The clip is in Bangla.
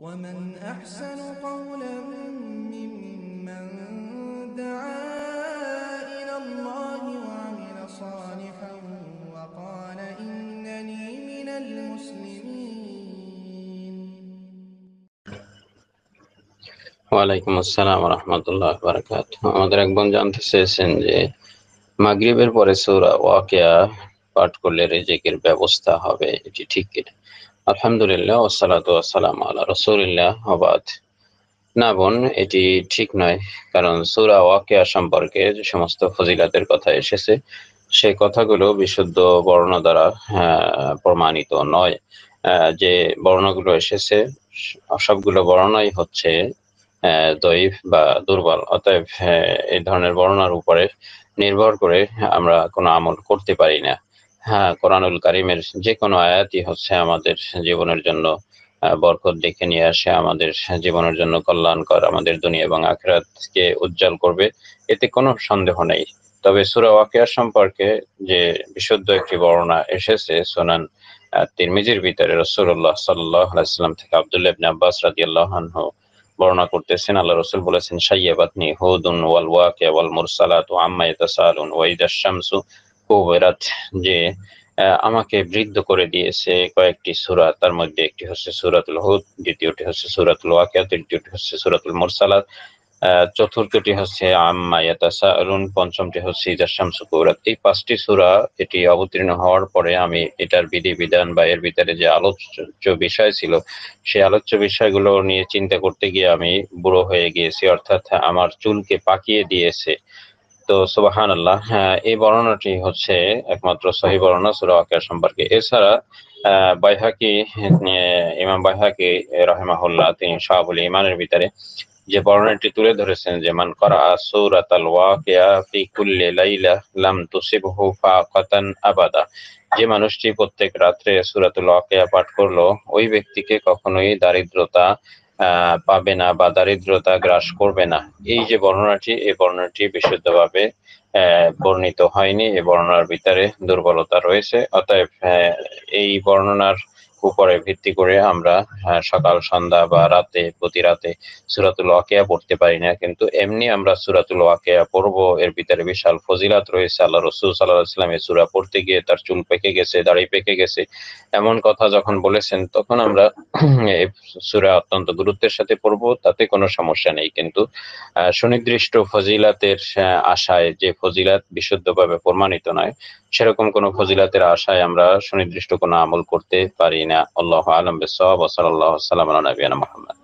ومن أحسن قولا ممن دعا إلى الله وعمل صالحا وقال إنني من المسلمين ওয়ালাইকুম আসসালাম রহমতুল্লাহ বরকাত আমাদের একজন জানতে চেয়েছেন جي মাগরিবের পরে সূরা ওয়াকিয়া পাঠ করলে রেজেকের ব্যবস্থা হবে এটি ঠিক কিনা আলহামদুলিল্লাহ ওসালাত আসসালাম আল্লাহ রসুলিল্লাহ হবাদ না বোন এটি ঠিক নয় কারণ সুরা ওয়াকিয়া সম্পর্কে যে সমস্ত ফজিলাতের কথা এসেছে সে কথাগুলো বিশুদ্ধ বর্ণ দ্বারা প্রমাণিত নয় যে বর্ণগুলো এসেছে সবগুলো বর্ণই হচ্ছে দৈব বা দুর্বল অতএব এই ধরনের বর্ণার উপরে নির্ভর করে আমরা কোনো আমল করতে পারি না হ্যাঁ কোরআনুল কারিমের যে কোনো আয়াতই হচ্ছে আমাদের জীবনের জন্য বরকত দেখে নিয়ে আসে আমাদের জীবনের জন্য কল্যাণকর আমাদের দুনিয়া এবং আখরাতকে উজ্জ্বল করবে এতে কোনো সন্দেহ নেই তবে সুরা ওয়াকিয়া সম্পর্কে যে বিশুদ্ধ একটি বর্ণনা এসেছে সোনান তিরমিজির ভিতরে রসুল্লাহ সাল্লাম থেকে আবদুল্লাহ ইবনে আব্বাস রাজি আল্লাহন বর্ণনা করতেছেন আল্লাহ রসুল বলেছেন সাইয়াবাতনি হুদুন ওয়াল ওয়াকিয়া ওয়াল মুরসালাত ও আম্মা ইয়াতাসালুন ওয়া শামসু কুবেরাত যে আমাকে বৃদ্ধ করে দিয়েছে কয়েকটি সুরা তার মধ্যে একটি হচ্ছে সুরাতুল হুদ দ্বিতীয়টি হচ্ছে সুরাতুল ওয়াকিয়া তৃতীয়টি হচ্ছে সুরাতুল মুরসালাত চতুর্থটি হচ্ছে পঞ্চমটি হচ্ছে ইজাসাম এই পাঁচটি সুরা এটি অবতীর্ণ হওয়ার পরে আমি এটার বিধি বিধান বা এর ভিতরে যে আলোচ্য বিষয় ছিল সেই আলোচ্য বিষয়গুলো নিয়ে চিন্তা করতে গিয়ে আমি বুড়ো হয়ে গিয়েছি অর্থাৎ আমার চুলকে পাকিয়ে দিয়েছে তো সুবাহান আল্লাহ হ্যাঁ, এই বর্ণনাটি হচ্ছে একমাত্র সহি বর্ণনা সুরাকের সম্পর্কে এছাড়া বাইহাকি ইমাম বাইহাকি রহেমাহুল্লাহ তিনি শাহাবুল ইমানের ভিতরে যে বর্ণনাটি তুলে ধরেছেন যে মান করা সুরাত আল ওয়াকিয়া ফি কুল্লি লাইলা লাম তুসিবহু ফাকাতান আবাদা যে মানুষটি প্রত্যেক রাত্রে সুরাতুল ওয়াকিয়া পাঠ করলো ওই ব্যক্তিকে কখনোই দারিদ্রতা পাবে না বা দারিদ্রতা গ্রাস করবে না এই যে বর্ণনাটি এই বর্ণনাটি বিশুদ্ধভাবে বর্ণিত হয়নি এই বর্ণনার ভিতরে দুর্বলতা রয়েছে অতএব এই বর্ণনার উপরে ভিত্তি করে আমরা হ্যাঁ, সকাল সন্ধ্যা বা রাতে প্রতি রাতে সুরাতুল ওয়াকেয়া পড়তে পারি না কিন্তু এমনি আমরা সুরাতুল ওয়াকেয়া পড়ব এর ভিতরে বিশাল ফজিলাত রয়েছে আল্লাহ রসুল সাল্লাহ ইসলামের সুরা পড়তে গিয়ে তার চুল পেকে গেছে দাড়ি পেকে গেছে এমন কথা যখন বলেছেন তখন আমরা সুরা অত্যন্ত গুরুত্বের সাথে পড়ব তাতে কোনো সমস্যা নেই কিন্তু সুনির্দিষ্ট ফজিলাতের আশায় যে ফজিলাত বিশুদ্ধভাবে প্রমাণিত নয় সেরকম কোন ফজিলাতের আশায় আমরা সুনির্দিষ্ট কোন আমল করতে পারি না আল্লাহ আলম বেসব ওসলাল্লাহ সাল্লাম নবীনা মোহাম্মদ